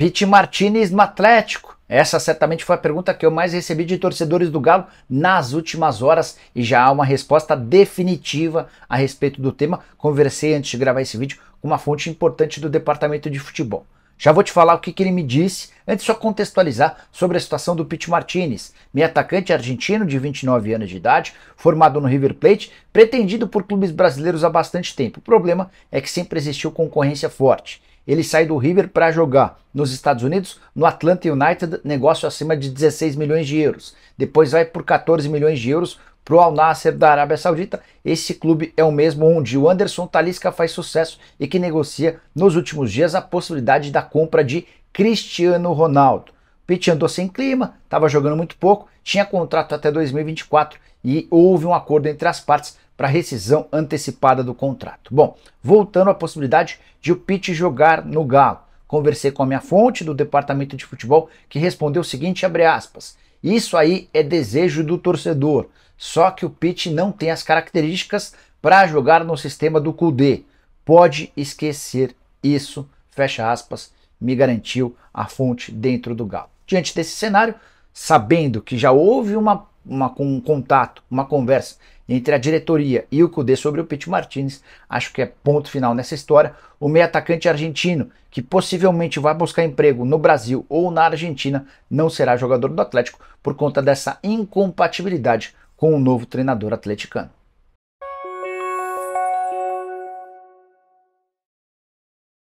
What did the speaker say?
Pete Martinez no Atlético. Essa certamente foi a pergunta que eu mais recebi de torcedores do Galo nas últimas horas e já há uma resposta definitiva a respeito do tema. Conversei antes de gravar esse vídeo com uma fonte importante do departamento de futebol. Já vou te falar o que, que ele me disse, antes só contextualizar sobre a situação do Pete Martinez, meio atacante argentino de 29 anos de idade, formado no River Plate, pretendido por clubes brasileiros há bastante tempo. O problema é que sempre existiu concorrência forte. Ele sai do River para jogar nos Estados Unidos, no Atlanta United, negócio acima de 16 milhões de euros. Depois vai por 14 milhões de euros para o Al Nasser da Arábia Saudita. Esse clube é o mesmo onde o Anderson Talisca faz sucesso e que negocia nos últimos dias a possibilidade da compra de Cristiano Ronaldo. Pitt andou sem clima, estava jogando muito pouco, tinha contrato até 2024 e houve um acordo entre as partes para rescisão antecipada do contrato. Bom, voltando à possibilidade de o Pitt jogar no Galo. Conversei com a minha fonte do departamento de futebol que respondeu o seguinte, abre aspas, isso aí é desejo do torcedor, só que o Pitt não tem as características para jogar no sistema do Kudê. Pode esquecer isso, fecha aspas, me garantiu a fonte dentro do Galo. Diante desse cenário, sabendo que já houve uma, uma, um contato, uma conversa entre a diretoria e o Cudê sobre o Pete Martinez, acho que é ponto final nessa história. O meio atacante argentino, que possivelmente vai buscar emprego no Brasil ou na Argentina, não será jogador do Atlético por conta dessa incompatibilidade com o novo treinador atleticano.